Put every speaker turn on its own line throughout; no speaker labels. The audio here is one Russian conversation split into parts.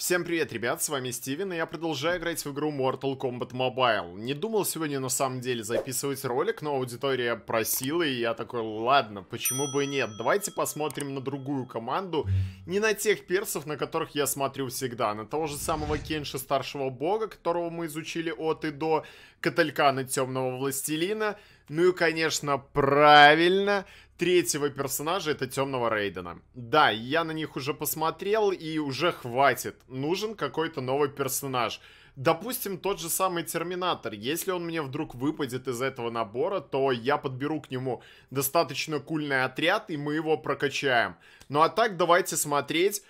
Всем привет, ребят, с вами Стивен, и я продолжаю играть в игру Mortal Kombat Mobile. Не думал сегодня на самом деле записывать ролик, но аудитория просила, и я такой, ладно, почему бы и нет, давайте посмотрим на другую команду, не на тех персов, на которых я смотрю всегда, на того же самого Кенши Старшего Бога, которого мы изучили от и до, Каталькана Темного Властелина, ну и, конечно, правильно, третьего персонажа, это темного Рейдена. Да, я на них уже посмотрел и уже хватит. Нужен какой-то новый персонаж. Допустим, тот же самый Терминатор. Если он мне вдруг выпадет из этого набора, то я подберу к нему достаточно кульный отряд, и мы его прокачаем. Ну а так давайте смотреть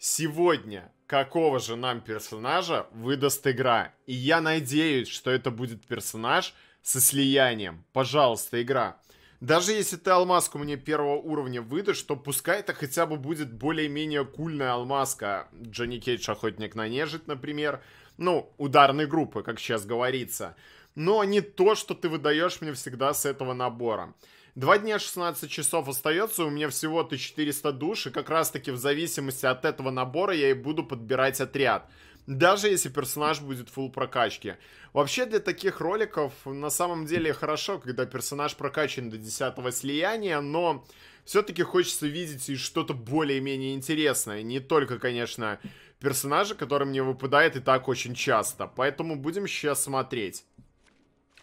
сегодня, какого же нам персонажа выдаст игра. И я надеюсь, что это будет персонаж, со слиянием. Пожалуйста, игра. Даже если ты алмазку мне первого уровня выдашь, то пускай это хотя бы будет более-менее кульная алмазка. Джонни Кейдж Охотник на нежить, например. Ну, ударной группы, как сейчас говорится. Но не то, что ты выдаешь мне всегда с этого набора. Два дня 16 часов остается, у меня всего-то 400 душ, и как раз-таки в зависимости от этого набора я и буду подбирать отряд даже если персонаж будет full прокачки. Вообще для таких роликов на самом деле хорошо, когда персонаж прокачан до 10 слияния, но все-таки хочется видеть и что-то более-менее интересное. Не только, конечно, персонажа, который мне выпадает и так очень часто. Поэтому будем сейчас смотреть.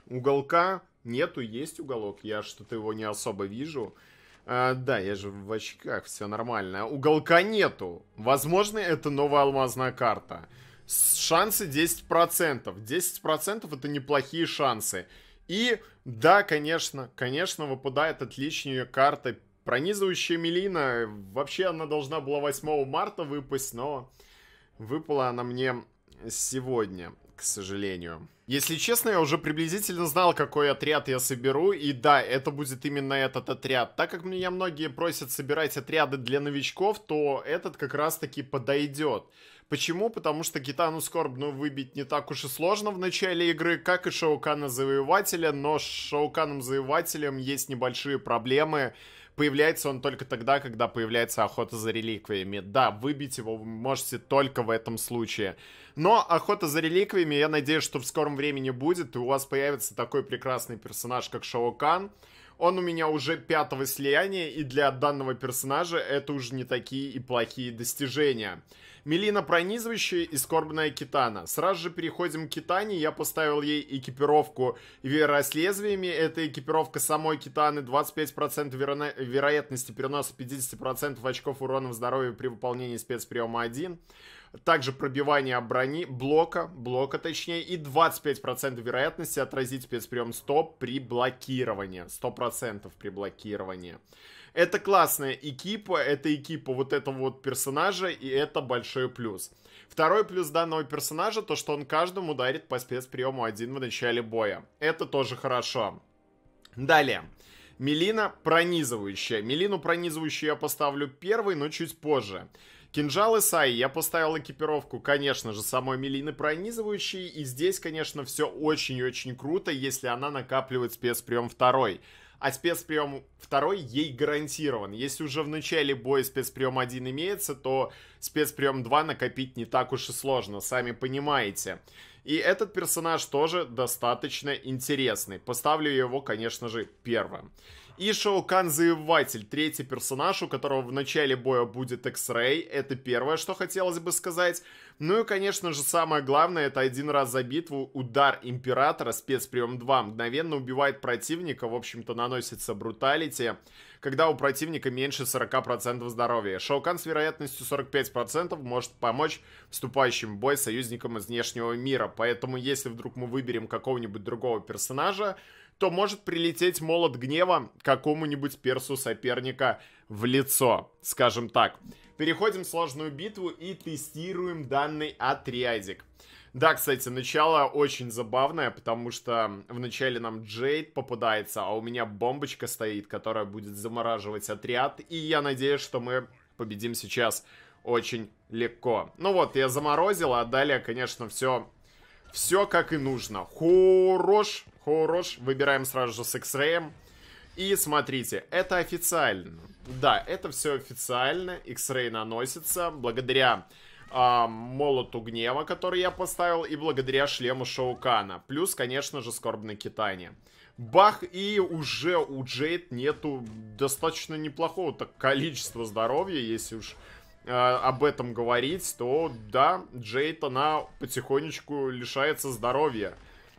Уголка нету, есть уголок. Я что-то его не особо вижу. А, да, я же в очках, все нормально. Уголка нету. Возможно, это новая алмазная карта. Шансы 10%. 10% это неплохие шансы. И да, конечно, конечно, выпадает отличная карта. Пронизывающая Мелина. Вообще она должна была 8 марта выпасть, но выпала она мне сегодня, к сожалению. Если честно, я уже приблизительно знал, какой отряд я соберу, и да, это будет именно этот отряд. Так как меня многие просят собирать отряды для новичков, то этот как раз таки подойдет. Почему? Потому что Гитану Скорбную выбить не так уж и сложно в начале игры, как и Шаукана Завоевателя, но с Шауканом Завоевателем есть небольшие проблемы. Появляется он только тогда, когда появляется охота за реликвиями. Да, выбить его вы можете только в этом случае. Но охота за реликвиями, я надеюсь, что в скором времени будет, и у вас появится такой прекрасный персонаж, как Шаукан. Он у меня уже пятого слияния, и для данного персонажа это уже не такие и плохие достижения. Мелина пронизывающая и скорбная Китана. Сразу же переходим к Китане. Я поставил ей экипировку Вера с лезвиями. Это экипировка самой Китаны. 25% веро... вероятности переноса 50% очков урона в здоровье при выполнении спецприема 1 также пробивание брони, блока, блока точнее, и 25% вероятности отразить спецприем стоп при блокировании, 100% при блокировании. Это классная экипа, это экипа вот этого вот персонажа, и это большой плюс. Второй плюс данного персонажа, то что он каждому ударит по спецприему один в начале боя. Это тоже хорошо. Далее. Мелина пронизывающая. Мелину пронизывающую я поставлю первой, но чуть позже. Кинжалы сай Я поставил экипировку, конечно же, самой Мелины пронизывающей. И здесь, конечно, все очень и очень круто, если она накапливает спецприем второй. А спецприем второй ей гарантирован. Если уже в начале боя спецприем 1 имеется, то спецприем 2 накопить не так уж и сложно, сами понимаете. И этот персонаж тоже достаточно интересный. Поставлю его, конечно же, первым. И Шоукан Заеватель, третий персонаж, у которого в начале боя будет X-Ray. Это первое, что хотелось бы сказать. Ну и, конечно же, самое главное, это один раз за битву удар Императора, спецприем 2, мгновенно убивает противника, в общем-то, наносится бруталити, когда у противника меньше 40% здоровья. Шоукан с вероятностью 45% может помочь вступающим в бой союзникам из внешнего мира, поэтому если вдруг мы выберем какого-нибудь другого персонажа, то может прилететь молот гнева какому-нибудь персу соперника в лицо, скажем так. Переходим в сложную битву и тестируем данный отрядик. Да, кстати, начало очень забавное, потому что вначале нам Джейд попадается, а у меня бомбочка стоит, которая будет замораживать отряд. И я надеюсь, что мы победим сейчас очень легко. Ну вот, я заморозил, а далее, конечно, все, все как и нужно. Хорош! хорош. Выбираем сразу же с X-Ray. И смотрите, это официально. Да, это все официально. X-Ray наносится благодаря э, молоту гнева, который я поставил, и благодаря шлему Шоукана. Плюс, конечно же, скорбное китание. Бах, и уже у Джейд нету достаточно неплохого так количества здоровья, если уж а, об этом говорить, то да, Джейд, она потихонечку лишается здоровья.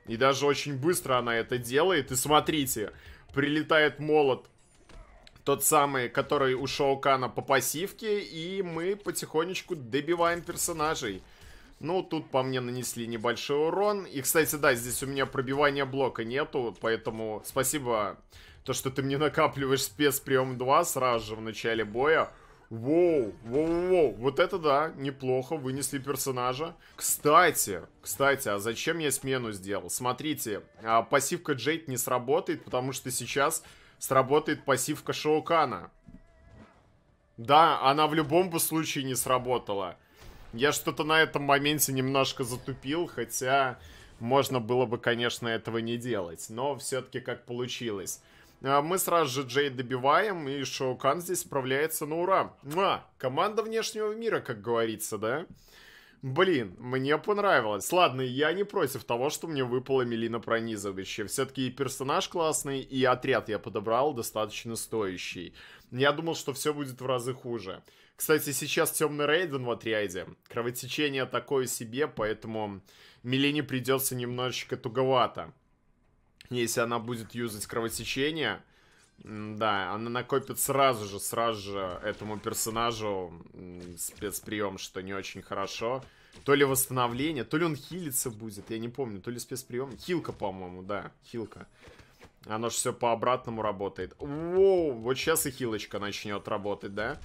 И даже очень быстро она это делает. И смотрите, прилетает молот тот самый, который у Шоукана по пассивке, и мы потихонечку добиваем персонажей. Ну, тут по мне нанесли небольшой урон. И, кстати, да, здесь у меня пробивания блока нету, поэтому спасибо, то, что ты мне накапливаешь спецприем 2 сразу же в начале боя. Воу, воу, воу, вот это да, неплохо, вынесли персонажа. Кстати, кстати, а зачем я смену сделал? Смотрите, а, пассивка Джейд не сработает, потому что сейчас сработает пассивка Шоукана. Да, она в любом бы случае не сработала. Я что-то на этом моменте немножко затупил, хотя можно было бы, конечно, этого не делать. Но все-таки как получилось. А мы сразу же Джей добиваем, и Шоукан здесь справляется на ура. Муа! Команда внешнего мира, как говорится, да? Блин, мне понравилось. Ладно, я не против того, что мне выпала Мелина Пронизовича. Все-таки и персонаж классный, и отряд я подобрал достаточно стоящий. Я думал, что все будет в разы хуже. Кстати, сейчас темный Рейден в отряде. Кровотечение такое себе, поэтому Мелине придется немножечко туговато. Если она будет юзать кровотечение, да, она накопит сразу же, сразу же этому персонажу спецприем, что не очень хорошо. То ли восстановление, то ли он хилиться будет, я не помню, то ли спецприем. Хилка, по-моему, да, хилка. Оно же все по обратному работает. Воу, вот сейчас и хилочка начнет работать, да?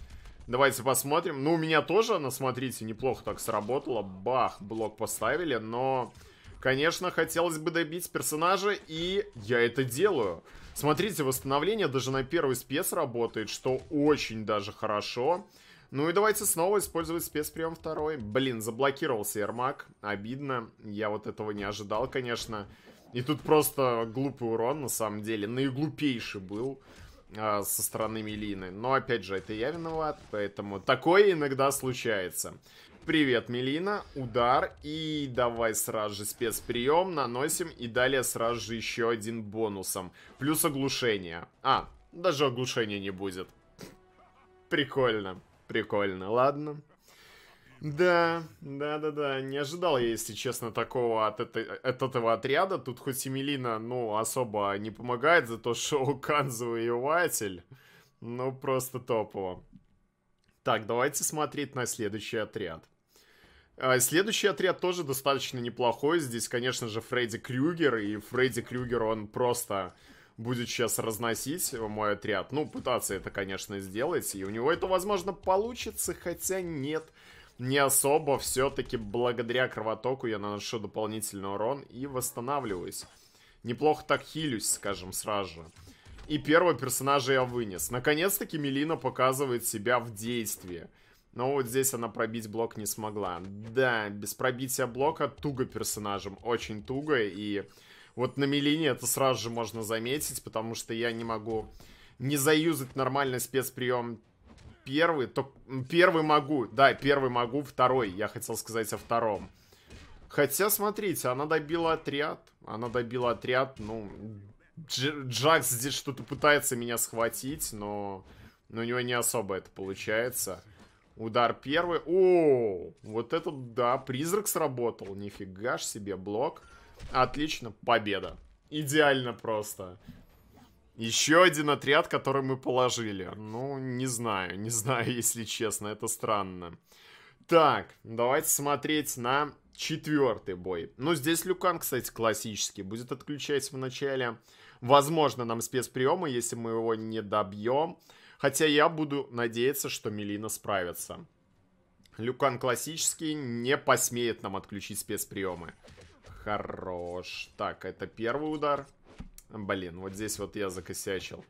Давайте посмотрим. Ну, у меня тоже она, смотрите, неплохо так сработала. Бах, блок поставили, но... Конечно, хотелось бы добить персонажа, и я это делаю. Смотрите, восстановление даже на первый спец работает, что очень даже хорошо. Ну и давайте снова использовать спецприем второй. Блин, заблокировался Ермак. Обидно. Я вот этого не ожидал, конечно. И тут просто глупый урон, на самом деле. Наиглупейший был э, со стороны Мелины. Но, опять же, это я виноват, поэтому такое иногда случается. Привет, Мелина. Удар. И давай сразу же спецприем наносим. И далее сразу же еще один бонусом. Плюс оглушение. А, даже оглушения не будет. Прикольно. Прикольно. Ладно. Да, да, да, да. Не ожидал я, если честно, такого от, этой, от этого отряда. Тут хоть Мелина, ну, особо не помогает, за зато шоу Кан завоеватель. Ну, просто топово. Так, давайте смотреть на следующий отряд. А, следующий отряд тоже достаточно неплохой. Здесь, конечно же, Фредди Крюгер. И Фредди Крюгер, он просто будет сейчас разносить мой отряд. Ну, пытаться это, конечно, сделать. И у него это, возможно, получится, хотя нет. Не особо. Все-таки благодаря кровотоку я наношу дополнительный урон и восстанавливаюсь. Неплохо так хилюсь, скажем, сразу же. И первого персонажа я вынес. Наконец-таки Мелина показывает себя в действии. Но вот здесь она пробить блок не смогла. Да, без пробития блока туго персонажем, очень туго. И вот на Мелине это сразу же можно заметить, потому что я не могу не заюзать нормальный спецприем первый. То... Первый могу, да, первый могу, второй. Я хотел сказать о втором. Хотя, смотрите, она добила отряд. Она добила отряд, ну... Джакс здесь что-то пытается меня схватить, но... Но у него не особо это получается. Удар первый. О, вот этот, да, призрак сработал. Нифига ж себе, блок. Отлично, победа. Идеально просто. Еще один отряд, который мы положили. Ну, не знаю, не знаю, если честно, это странно. Так, давайте смотреть на четвертый бой. Ну, здесь Люкан, кстати, классический. Будет отключать в начале, возможно, нам спецприемы, если мы его не добьем. Хотя я буду надеяться, что Мелина справится. Люкан классический не посмеет нам отключить спецприемы. Хорош. Так, это первый удар. Блин, вот здесь вот я закосячил.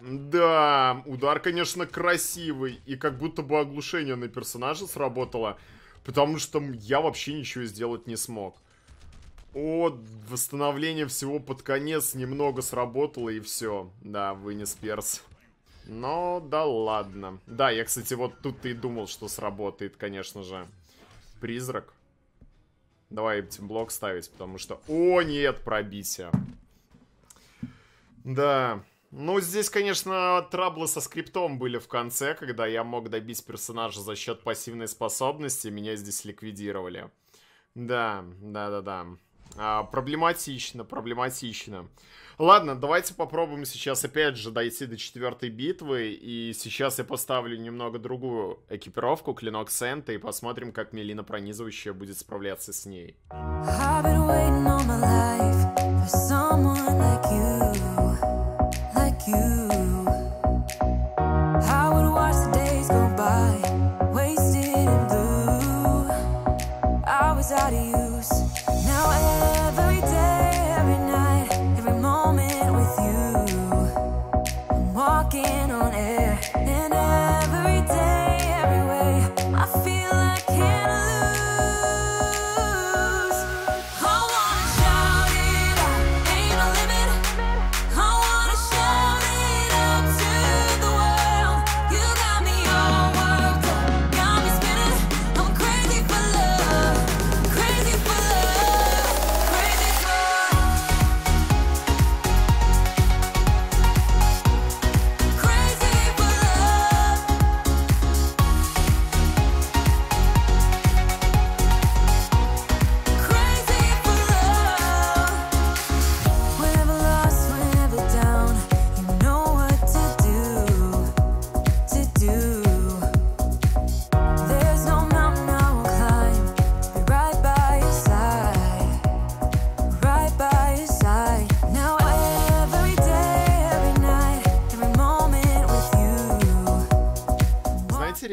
Да, удар, конечно, красивый. И как будто бы оглушение на персонажа сработало. Потому что я вообще ничего сделать не смог. О, восстановление всего под конец немного сработало и все. Да, вынес перс. Но да ладно. Да, я, кстати, вот тут и думал, что сработает, конечно же. Призрак. Давай этим блок ставить, потому что... О, нет, пробитие. Да. Ну, здесь, конечно, траблы со скриптом были в конце, когда я мог добить персонажа за счет пассивной способности, меня здесь ликвидировали. Да, да-да-да. А, проблематично, проблематично. Ладно, давайте попробуем сейчас опять же дойти до четвертой битвы. И сейчас я поставлю немного другую экипировку, клинок Сента, и посмотрим, как Мелина Пронизывающая будет справляться с ней. Like you, like you.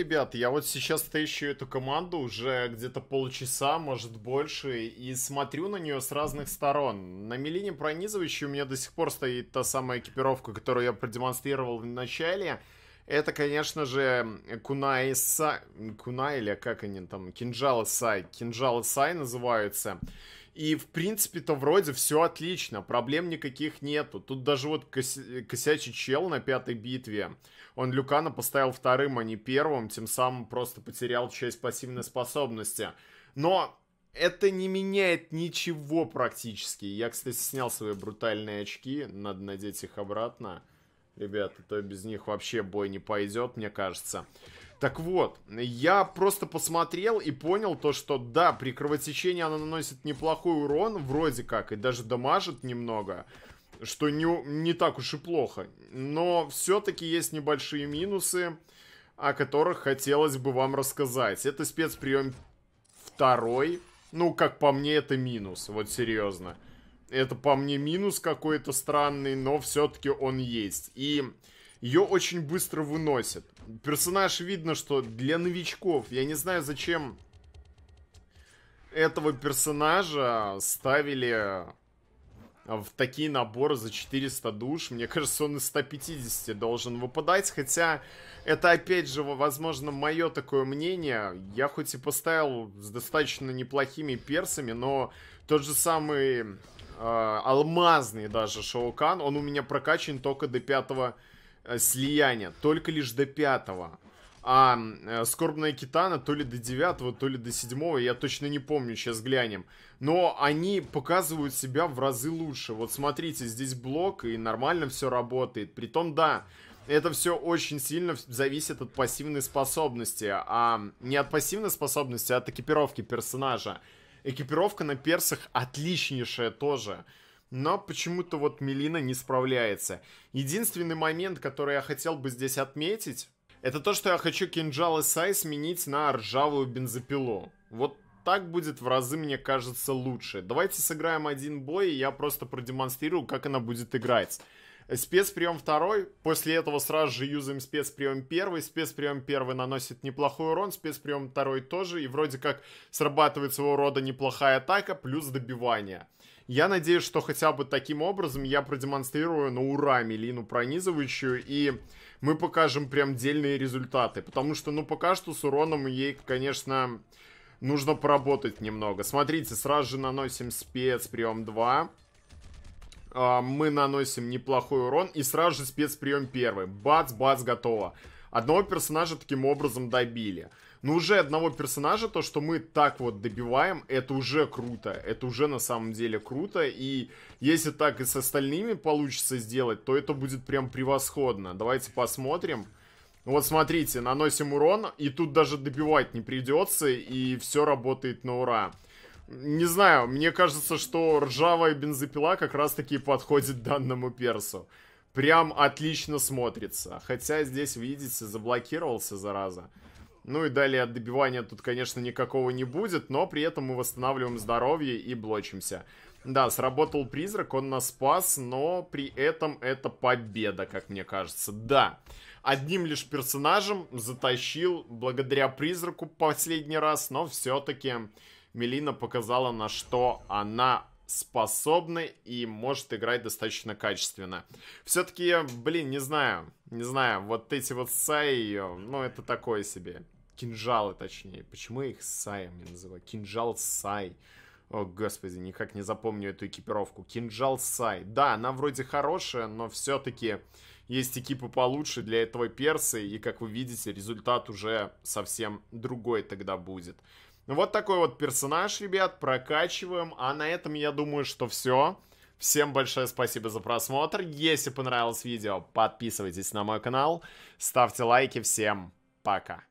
ребят, я вот сейчас тыщу эту команду уже где-то полчаса, может больше, и смотрю на нее с разных сторон. На Милине пронизывающей у меня до сих пор стоит та самая экипировка, которую я продемонстрировал в начале. Это, конечно же, Кунай Сай... Кунай или как они там? Кинжалы Сай. Кинжалы Сай называются. И, в принципе-то, вроде все отлично, проблем никаких нету. Тут даже вот кос... косячий чел на пятой битве, он Люкана поставил вторым, а не первым, тем самым просто потерял часть пассивной способности. Но это не меняет ничего практически. Я, кстати, снял свои брутальные очки, надо надеть их обратно. Ребята, то без них вообще бой не пойдет, мне кажется. Так вот, я просто посмотрел и понял то, что да, при кровотечении она наносит неплохой урон, вроде как, и даже дамажит немного, что не, не так уж и плохо. Но все-таки есть небольшие минусы, о которых хотелось бы вам рассказать. Это спецприем второй. Ну, как по мне, это минус, вот серьезно. Это по мне минус какой-то странный, но все-таки он есть. И ее очень быстро выносит персонаж видно, что для новичков. Я не знаю, зачем этого персонажа ставили в такие наборы за 400 душ. Мне кажется, он из 150 должен выпадать. Хотя, это опять же, возможно, мое такое мнение. Я хоть и поставил с достаточно неплохими персами, но тот же самый э, алмазный даже Шоукан, он у меня прокачан только до пятого 5 Э, слияния, только лишь до пятого. А э, Скорбная Китана то ли до девятого, то ли до седьмого, я точно не помню, сейчас глянем. Но они показывают себя в разы лучше. Вот смотрите, здесь блок, и нормально все работает. Притом, да, это все очень сильно зависит от пассивной способности. А не от пассивной способности, а от экипировки персонажа. Экипировка на персах отличнейшая тоже но почему-то вот Мелина не справляется. Единственный момент, который я хотел бы здесь отметить, это то, что я хочу кинжал Исай сменить на ржавую бензопилу. Вот так будет в разы, мне кажется, лучше. Давайте сыграем один бой, и я просто продемонстрирую, как она будет играть. Спецприем второй, после этого сразу же юзаем спецприем первый, спецприем первый наносит неплохой урон, спецприем второй тоже, и вроде как срабатывает своего рода неплохая атака плюс добивание. Я надеюсь, что хотя бы таким образом я продемонстрирую на ура Мелину пронизывающую, и мы покажем прям дельные результаты. Потому что, ну, пока что с уроном ей, конечно, нужно поработать немного. Смотрите, сразу же наносим спецприем 2. А, мы наносим неплохой урон, и сразу же спецприем первый. Бац, бац, готово. Одного персонажа таким образом добили. Но уже одного персонажа, то, что мы так вот добиваем, это уже круто. Это уже на самом деле круто. И если так и с остальными получится сделать, то это будет прям превосходно. Давайте посмотрим. Вот смотрите, наносим урон, и тут даже добивать не придется, и все работает на ура. Не знаю, мне кажется, что ржавая бензопила как раз таки подходит данному персу прям отлично смотрится. Хотя здесь, видите, заблокировался, зараза. Ну и далее от добивания тут, конечно, никакого не будет, но при этом мы восстанавливаем здоровье и блочимся. Да, сработал призрак, он нас спас, но при этом это победа, как мне кажется. Да, одним лишь персонажем затащил благодаря призраку последний раз, но все-таки Мелина показала, на что она способны и может играть достаточно качественно. Все-таки, блин, не знаю, не знаю, вот эти вот Саи, ну это такое себе. Кинжалы, точнее. Почему я их Саями называю? Кинжал Сай. О, господи, никак не запомню эту экипировку. Кинжал Сай. Да, она вроде хорошая, но все-таки есть экипы получше для этого перса. И, как вы видите, результат уже совсем другой тогда будет. Ну, вот такой вот персонаж, ребят, прокачиваем. А на этом я думаю, что все. Всем большое спасибо за просмотр. Если понравилось видео, подписывайтесь на мой канал, ставьте лайки. Всем пока.